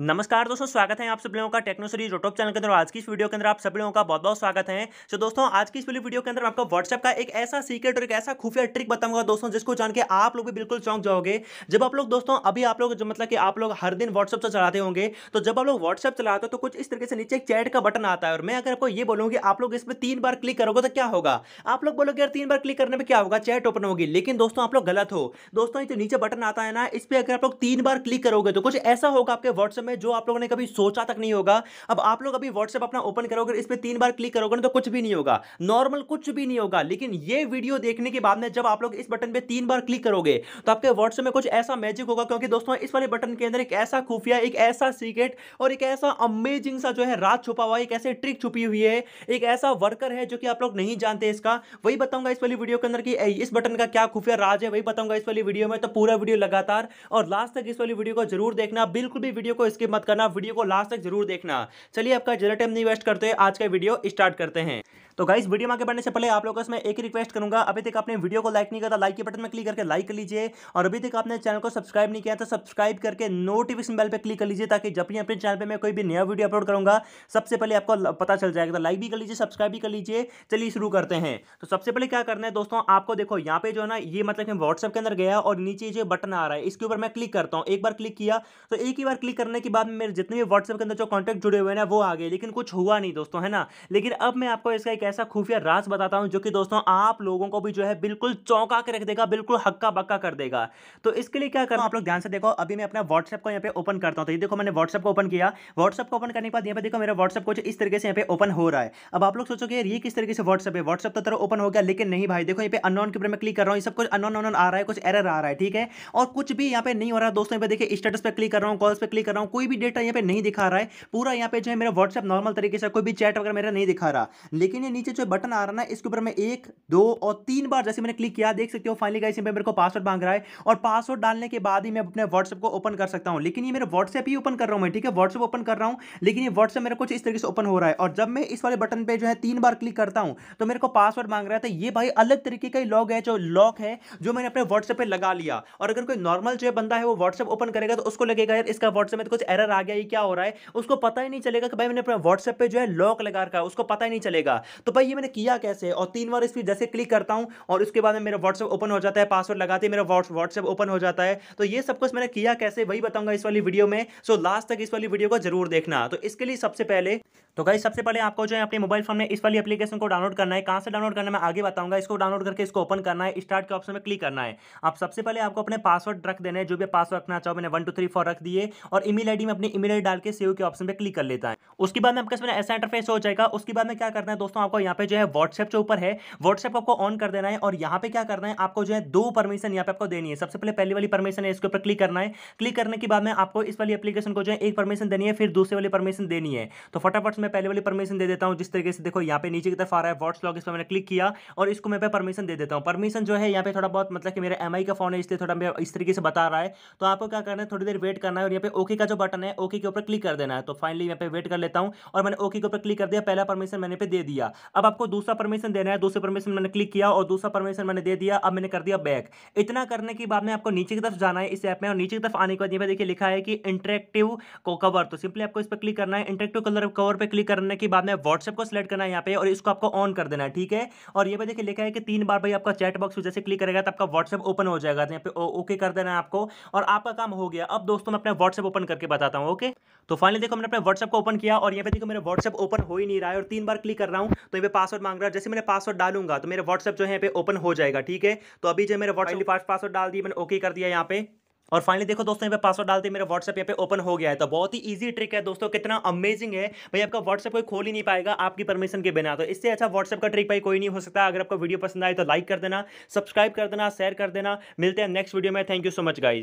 नमस्कार दोस्तों स्वागत है आप सब लोगों का टेक्नो सीरीज यूट्यूब चैनल के अंदर आज की इस वीडियो के अंदर आप सब लोगों का बहुत बहुत स्वागत है तो दोस्तों आज की इस वीडियो के अंदर आपको व्हाट्सएप का एक ऐसा सीक्रेट और एक ऐसा खुफिया ट्रिक बताऊंगा दोस्तों जिसको जान के आप लोग भी बिल्कुल चौंक जाओगे जब आप लोग दोस्तों अभी आप लोग मतलब कि आप लोग हर दिन व्हाट्सअप से चलाते होंगे तो जब आप लोग व्हाट्सएप चलाते हो तो कुछ इस तरीके से नीचे एक चैट का बटन आता है और मैं अगर आपको ये बोलूँ कि आप लोग इस पर तीन बार क्लिक करोगे तो क्या होगा आप लोग बोलोगे यार तीन बार क्लिक करने में क्या होगा चैट ओपन होगी लेकिन दोस्तों आप लोग गलत हो दोस्तों जो नीचे बटन आता है ना इस पर अगर आप लोग तीन बार क्लिक करोगे तो कुछ ऐसा होगा आपके व्हाट्सएप में जो आप लोगों ने कभी सोचा तक नहीं होगा अब आप लोग अभी व्हाट्सएप अपना ओपन करोगे इस पर तीन बार क्लिक करोगे तो कुछ भी नहीं होगा नॉर्मल कुछ भी नहीं होगा लेकिन ये वीडियो देखने के बाद में जब आप लोग इस बटन पर तीन बार क्लिक करोगे तो आपके व्हाट्सएप में कुछ ऐसा मैजिक होगा क्योंकि दोस्तों इस वाले बटन के अंदर एक ऐसा खुफिया एक ऐसा सीक्रेट और एक ऐसा अमेजिंग सा जो है रात छुपा हुआ एक ऐसे ट्रिक छुपी हुई है एक ऐसा वर्कर है जो कि आप लोग नहीं जानते इसका वही बताऊंगा इस वाली वीडियो के अंदर कि इस बटन का क्या खुफिया राज है वही बताऊंगा इस वाली वीडियो में तो पूरा वीडियो लगातार और लास्ट तक इस वाली वीडियो को जरूर देखना बिल्कुल भी वीडियो को स्किप मत करना वीडियो को लास्ट तक जरूर देखना चलिए आपका ज्यादा टाइम नहीं वेस्ट करते आज का वीडियो स्टार्ट करते हैं तो गाइस वीडियो में आगे बढ़ने से पहले आप लोगों से एक ही रिक्वेस्ट करूंगा अभी तक आपने वीडियो को लाइक नहीं किया लाइक के बटन में क्लिक करके लाइक कर लीजिए और अभी तक आपने चैनल को सब्सक्राइब नहीं किया तो सब्सक्राइब करके नोटिफिकेशन बेल पर क्लिक कर लीजिए ताकि जब भी अपने चैनल पर मैं कोई भी नया वीडियो अपलोड करूंगा सबसे पहले आपको पता चल जाएगा तो लाइक भी कर लीजिए सब्सक्राइब भी कर लीजिए चलिए शुरू करते हैं तो सबसे पहले क्या करना है दोस्तों आपको देखो यहाँ पे जो है ना ये मतलब कि व्हाट्सएप के अंदर गया और नीचे जो बटन आ रहा है इसके ऊपर मैं क्लिक करता हूँ एक बार क्लिक किया तो एक ही बार क्लिक करने के बाद मेरे जितने भी व्हाट्सएप के अंदर जो कॉन्टैक्ट जुड़े हुए हैं वो आ गए लेकिन कुछ हुआ नहीं दोस्तों है ना लेकिन अब मैं आपको इसका एक ऐसा खुफिया राज बताता हूँ जो कि दोस्तों आप लोगों को भी जो है बिल्कुल चौंका के रख देगा बिल्कुल हक्का बक्का कर देगा तो इसके लिए क्या करना आप लोग ध्यान से देखो अभी मैं अपना व्हाट्सएप को यहाँ पे ओपन करता हूँ तो ये देखो मैंने व्हाट्सएप को ओपन किया व्हाट्सएप को ओपन करने के बाद यहाँ पे देखो मेरा व्हाट्सएप कुछ इस तरीके से यहाँ पे ओपन हो रहा है अब आप लोग सोचो कि ये किस तरीके से व्हाट्सएप है व्हाट्सएप तो तरह ओपन हो गया लेकिन नहीं भाई देखो यहाँ पे अनोन के ऊपर मैं क्लिक कर रहा हूँ सब कुछ अनोन अनोन आ रहा है कुछ एरर आ रहा है ठीक है और कुछ भी यहाँ पे नहीं हो रहा दोस्तों यहाँ पे देखिए स्टेटस पर क्लिक कर रहा हूँ कॉल्स पर क्लिक कर रहा हूँ कोई भी डेटा यहाँ पे नहीं दिखा रहा है पूरा यहाँ पे जो है मेरा व्हाट्सएप नॉर्मल तरीके से कोई भी चैट वगैरह मेरा नहीं दिखा रहा लेकिन ये नीचे जो बटन आ रहा ना इसके ऊपर मैं एक दो और तीन बार जैसे मैंने क्लिक किया देख सकते हो फाइनली गाइस यहाँ मेरे को पासवर्ड मांग रहा है और पासवर्ड डालने के बाद ही मैं अपने व्हाट्सएप को ओपन कर सकता हूँ लेकिन ये मेरे व्हाट्सएप ही ओपन कर रहा हूँ मैं ठीक है व्हाट्सएप ओपन कर रहा हूँ लेकिन ये व्हाट्सएप मेरा कुछ इस तरीके से ओपन हो रहा है और जब मैं इस वाले बटन पर जो है तीन बार क्लिक करता हूँ तो मेरे को पासवर्ड मांग रहा था तो ये भाई अलग तरीके का लॉक है जो लॉक है जो मैंने अपने व्हाट्सएप पर लगा लिया और अगर कोई नॉर्मल जो बंदा है वो व्हाट्सएप ओपन करेगा तो उसको लगेगा यार इसका व्हाट्सएप में तो कुछ एरर आ गया ये क्या हो रहा है उसको पता ही नहीं चलेगा कि भाई मैंने अपने व्हाट्सएप पर जो है लॉक लगा रखा है उसको पता ही नहीं चलेगा तो भाई ये मैंने किया कैसे और तीन बार इस पर जैसे क्लिक करता हूँ और उसके बाद में मेरा व्हाट्सअप ओपन हो जाता है पासवर्ड लगाते मेरा व्हाट्सअप ओपन हो जाता है तो ये सब कुछ मैंने किया कैसे वही बताऊंगा इस वाली वीडियो में सो लास्ट तक इस वाली वीडियो को जरूर देखना तो इसके लिए सबसे पहले तो गाइस सबसे पहले आपको जो है अपने मोबाइल फोन में इस वाली एप्लीकेशन को डाउनलोड करना है कहाँ से डाउनलोड करना है मैं आगे बताऊंगा इसको डाउनलोड करके इसको ओपन करना है स्टार्ट के ऑप्शन में क्लिक करना है आप सबसे पहले आपको अपने पासवर्ड रख देने जो भी पासवर्ड रखना चाहो मैंने वन टू थ्री फोर रख दिए और ईमेल आईडी में अपनी ईमेल आईडी डाल के सेव के ऑप्शन पर क्लिक कर लेता है उसके बाद में आपके ऐसा इंटरफेस हो जाएगा उसके बाद में क्या करना है दोस्तों आपको आपको यहाँ पे जो है व्हाट्सएप जो ऊपर है व्हाट्सएप आपको ऑन कर देना है और यहाँ पे क्या करना है आपको जो है दो परमिशन यहाँ पे आपको देनी है सबसे पहले पहली वाली परमिशन है इसके ऊपर क्लिक करना है क्लिक करने के बाद में आपको इस वाली एप्लीकेशन को जो है एक परमिशन देनी है फिर दूसरी वाली परमिशन देनी है तो फटाफट मैं पहले वाली परमिशन दे देता हूँ जिस तरीके से देखो यहाँ पे नीचे की तरफ आ रहा है व्हाट्स लॉग इस पर मैंने क्लिक किया और इसको मैं परमिशन दे देता हूँ परमिशन जो है यहाँ पे थोड़ा बहुत मतलब कि मेरा एम का फोन है इसलिए थोड़ा मैं इस तरीके से बता रहा है तो आपको क्या करना है थोड़ी देर वेट करना है और यहाँ पे ओके का जो बटन है ओके के ऊपर क्लिक कर देना है तो फाइनली यहाँ पे वेट कर लेता हूँ और मैंने ओके के ऊपर क्लिक कर दिया पहला परमिशन मैंने पे दे दिया अब आपको दूसरा परमिशन देना है दूसरे परमिशन मैंने क्लिक किया और दूसरा परमिशन मैंने दे दिया अब मैंने कर दिया बैक इतना करने के बाद में आपको नीचे की तरफ जाना है इस ऐप में और नीचे की तरफ आने के बाद यहाँ देखिए लिखा है कि इंटरेक्टिव को कवर तो सिंपली आपको इस पर क्लिक करना है इंटरेक्टिव कलर कवर पर क्लिक करने के बाद में व्हाट्सएप को सिलेक्ट करना है यहाँ पे और इसको आपको ऑन कर देना है ठीक है और ये पर देखिए लिखा है कि तीन बार भाई आपका चैट बॉक्स जैसे क्लिक करेगा तो आपका व्हाट्सएप ओपन हो जाएगा तो यहाँ पे ओके कर देना है आपको और आपका काम हो गया अब दोस्तों मैं अपने व्हाट्सएप ओपन करके बताता हूँ ओके तो फाइनली देखो मैंने अपने व्हाट्सएप को ओपन किया और यहाँ पे देखो मेरा व्हाट्सएप ओपन हो ही नहीं रहा है और तीन बार क्लिक कर रहा हूँ तो ये पासवर्ड मांग रहा है जैसे मैंने पासवर्ड डालूंगा तो मेरा व्हाट्सअप जो है पे ओपन हो जाएगा ठीक है तो अभी जो मेरा व्हाट्सअप पासवर्ड डाल दिया मैंने ओके कर दिया यहाँ पे और फाइनली देखो दोस्तों यहाँ पे पासवर्ड डालते मेरा व्हाट्सएप यहाँ पे ओपन हो गया है तो बहुत ही इजी ट्रिक है दोस्तों कितना अमेजिंग है भाई आपका व्हाट्सएप कोई खोल ही नहीं पाएगा आपकी परमिशन के बिना तो इससे अच्छा व्हाट्सएप का ट्रिक भाई कोई नहीं हो सकता अगर आपको वीडियो पसंद आए तो लाइक कर देना सब्सक्राइब कर देना शेयर कर देना मिलते हैं नेक्स्ट वीडियो में thank you so much guys